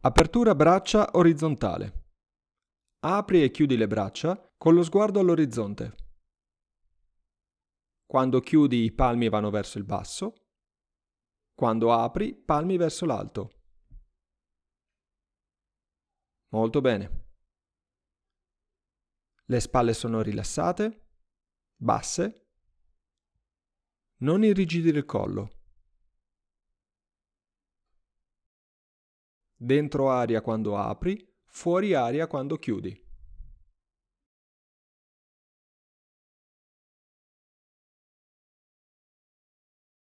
Apertura braccia orizzontale. Apri e chiudi le braccia con lo sguardo all'orizzonte. Quando chiudi i palmi vanno verso il basso. Quando apri, palmi verso l'alto. Molto bene. Le spalle sono rilassate, basse. Non irrigidire il collo. dentro aria quando apri, fuori aria quando chiudi.